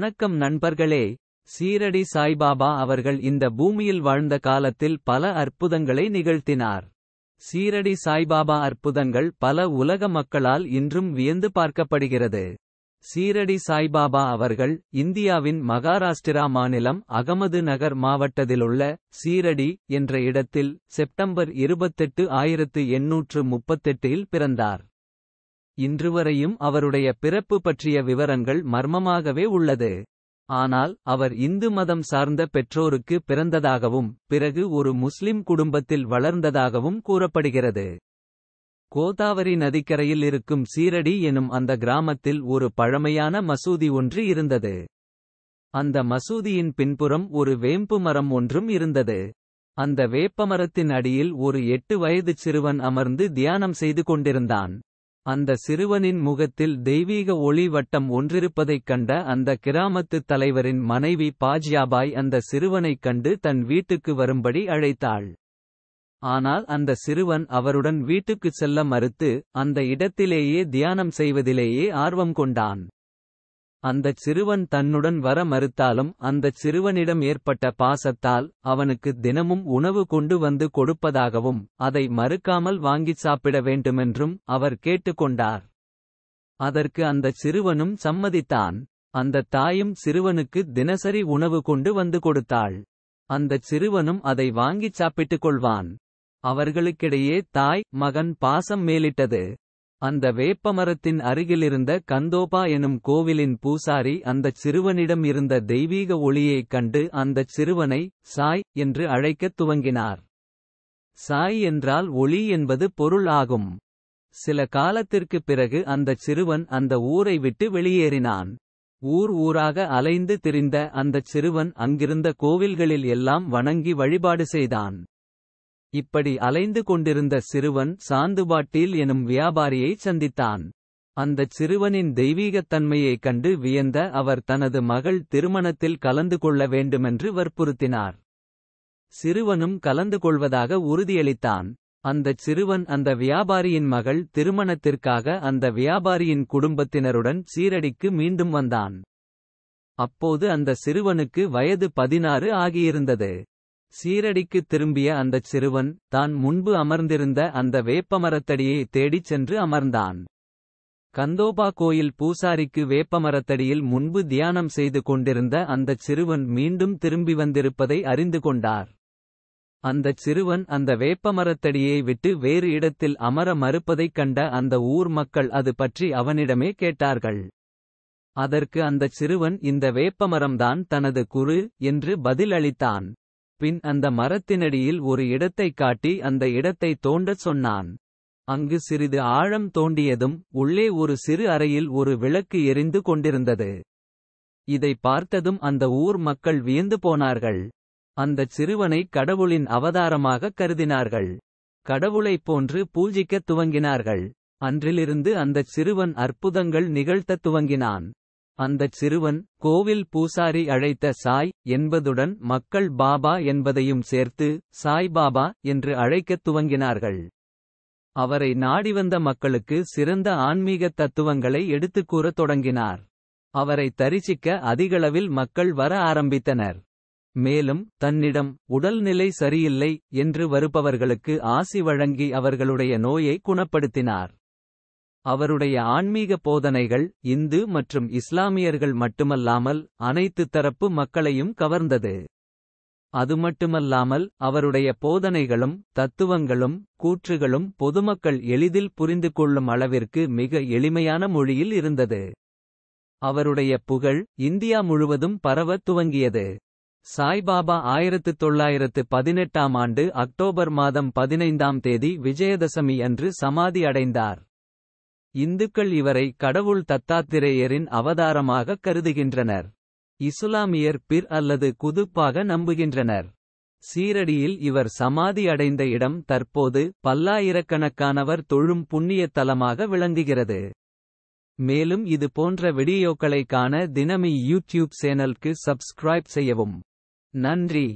வணக்கம் நண்பர்களே சீரடி சாய்பாபா அவர்கள் இந்த பூமியில் வாழ்ந்த காலத்தில் பல அற்புதங்களை நிகழ்த்தினார் சீரடி சாய்பாபா அற்புதங்கள் பல உலக மக்களால் இன்றும் வியந்து பார்க்கப்படுகிறது சீரடி சாய்பாபா அவர்கள் இந்தியாவின் மகாராஷ்டிரா மாநிலம் அகமது நகர் மாவட்டத்திலுள்ள சீரடி என்ற இடத்தில் செப்டம்பர் இருபத்தெட்டு ஆயிரத்து எண்ணூற்று முப்பத்தெட்டில் பிறந்தார் இன்றுவரையும் அவருடைய பிறப்பு பற்றிய விவரங்கள் மர்மமாகவே உள்ளது ஆனால் அவர் இந்து மதம் சார்ந்த பெற்றோருக்கு பிறந்ததாகவும் பிறகு ஒரு முஸ்லிம் குடும்பத்தில் வளர்ந்ததாகவும் கூறப்படுகிறது கோதாவரி நதிக்கரையில் இருக்கும் சீரடி எனும் அந்த கிராமத்தில் ஒரு பழமையான மசூதி ஒன்று இருந்தது அந்த மசூதியின் பின்புறம் ஒரு வேம்பு மரம் ஒன்றும் இருந்தது அந்த வேப்பமரத்தின் அடியில் ஒரு எட்டு வயது சிறுவன் அமர்ந்து தியானம் செய்து கொண்டிருந்தான் அந்த சிறுவனின் முகத்தில் தெய்வீக ஒளி வட்டம் ஒன்றிருப்பதைக் கண்ட அந்த கிராமத்து தலைவரின் மனைவி பாஜ்யாபாய் அந்த சிறுவனைக் கண்டு தன் வீட்டுக்கு வரும்படி அழைத்தாள் ஆனால் அந்த சிறுவன் அவருடன் வீட்டுக்குச் செல்ல மறுத்து அந்த இடத்திலேயே தியானம் செய்வதிலேயே ஆர்வம் கொண்டான் அந்தச் சிறுவன் தன்னுடன் வர மறுத்தாலும் அந்தச் சிறுவனிடம் ஏற்பட்ட பாசத்தால் அவனுக்கு தினமும் உணவு கொண்டு வந்து கொடுப்பதாகவும் அதை மறுக்காமல் வாங்கிச் சாப்பிட வேண்டுமென்றும் அவர் கேட்டுக்கொண்டார் அதற்கு அந்தச் சிறுவனும் சம்மதித்தான் அந்தத் தாயும் சிறுவனுக்கு தினசரி உணவு கொண்டு வந்து கொடுத்தாள் அந்தச் சிறுவனும் அதை வாங்கிச் சாப்பிட்டுக் கொள்வான் அவர்களுக்கிடையே தாய் மகன் பாசம் மேலிட்டது அந்த வேப்பமரத்தின் அருகிலிருந்த கந்தோபா எனும் கோவிலின் பூசாரி அந்தச் சிறுவனிடம் இருந்த தெய்வீக ஒளியைக் கண்டு அந்தச் சிறுவனை சாய் என்று அழைக்கத் துவங்கினார் சாய் என்றால் ஒளி என்பது பொருள் ஆகும் சில காலத்திற்குப் பிறகு அந்தச் சிறுவன் அந்த ஊரை விட்டு வெளியேறினான் ஊர் ஊராக அலைந்து திரிந்த அந்தச் சிறுவன் அங்கிருந்த கோவில்களில் எல்லாம் வணங்கி வழிபாடு செய்தான் இப்படி அலைந்து கொண்டிருந்த சிறுவன் சாந்துபாட்டீல் எனும் வியாபாரியைச் சந்தித்தான் அந்தச் சிறுவனின் தெய்வீகத்தன்மையைக் கண்டு வியந்த அவர் தனது மகள் திருமணத்தில் கலந்து கொள்ள வேண்டுமென்று வற்புறுத்தினார் சிறுவனும் கலந்து கொள்வதாக உறுதியளித்தான் அந்தச் சிறுவன் அந்த வியாபாரியின் மகள் திருமணத்திற்காக அந்த வியாபாரியின் குடும்பத்தினருடன் சீரடிக்கு மீண்டும் வந்தான் அப்போது அந்த சிறுவனுக்கு வயது பதினாறு ஆகியிருந்தது சீரடிக்கு திரும்பிய அந்தச் சிறுவன் தான் முன்பு அமர்ந்திருந்த அந்த வேப்பமரத்தடியை தேடிச் சென்று அமர்ந்தான் கந்தோபா கோயில் பூசாரிக்கு வேப்பமரத்தடியில் முன்பு தியானம் செய்து கொண்டிருந்த அந்தச் சிறுவன் மீண்டும் திரும்பி வந்திருப்பதை அறிந்து கொண்டார் அந்தச் சிறுவன் அந்த வேப்பமரத்தடியை விட்டு வேறு இடத்தில் அமர மறுப்பதைக் கண்ட அந்த ஊர் மக்கள் அது பற்றி அவனிடமே கேட்டார்கள் அதற்கு அந்தச் சிறுவன் இந்த வேப்பமரம்தான் தனது குரு என்று பதில் அளித்தான் பின் அந்த மரத்தினடியில் ஒரு இடத்தைக் காட்டி அந்த இடத்தை தோண்டச் சொன்னான் அங்கு சிறிது ஆழம் தோண்டியதும் உள்ளே ஒரு சிறு அறையில் ஒரு விளக்கு எரிந்து கொண்டிருந்தது இதை பார்த்ததும் அந்த ஊர் மக்கள் வியந்து போனார்கள் அந்தச் சிறுவனை கடவுளின் அவதாரமாக கருதினார்கள் கடவுளைப் போன்று பூஜிக்கத் துவங்கினார்கள் அன்றிலிருந்து அந்தச் சிறுவன் அற்புதங்கள் நிகழ்த்தத் துவங்கினான் அந்தச் சிறுவன் கோவில் பூசாரி அழைத்த சாய் என்பதுடன் மக்கள் பாபா என்பதையும் சேர்த்து சாய் பாபா என்று அழைக்கத் துவங்கினார்கள் அவரை நாடிவந்த மக்களுக்கு சிறந்த ஆன்மீக தத்துவங்களை எடுத்துக் கூறத் தொடங்கினார் அவரை தரிசிக்க அதிகளவில் மக்கள் வர ஆரம்பித்தனர் மேலும் தன்னிடம் உடல்நிலை சரியில்லை என்று வருபவர்களுக்கு ஆசி வழங்கி அவர்களுடைய நோயை குணப்படுத்தினார் அவருடைய ஆன்மீக போதனைகள் இந்து மற்றும் இஸ்லாமியர்கள் மட்டுமல்லாமல் அனைத்து தரப்பு மக்களையும் கவர்ந்தது அதுமட்டுமல்லாமல் அவருடைய போதனைகளும் தத்துவங்களும் கூற்றுகளும் பொதுமக்கள் எளிதில் புரிந்து கொள்ளும் அளவிற்கு மிக எளிமையான மொழியில் இருந்தது அவருடைய புகழ் இந்தியா முழுவதும் பரவத் துவங்கியது சாய்பாபா ஆயிரத்து தொள்ளாயிரத்து பதினெட்டாம் ஆண்டு அக்டோபர் மாதம் பதினைந்தாம் தேதி விஜயதசமி அன்று சமாதி அடைந்தார் இந்துக்கள் இவரை கடவுள் தத்தாத்திரேயரின் அவதாரமாக கருதுகின்றனர் இசுலாமியர் பிர் அல்லது குதுப்பாக நம்புகின்றனர் சீரடியில் இவர் சமாதி அடைந்த இடம் தற்போது பல்லாயிரக்கணக்கானவர் தொழும் புண்ணிய தலமாக விளங்குகிறது மேலும் இது போன்ற வீடியோக்களை காண தினமி யூடியூப் சேனலுக்கு சப்ஸ்கிரைப் செய்யவும் நன்றி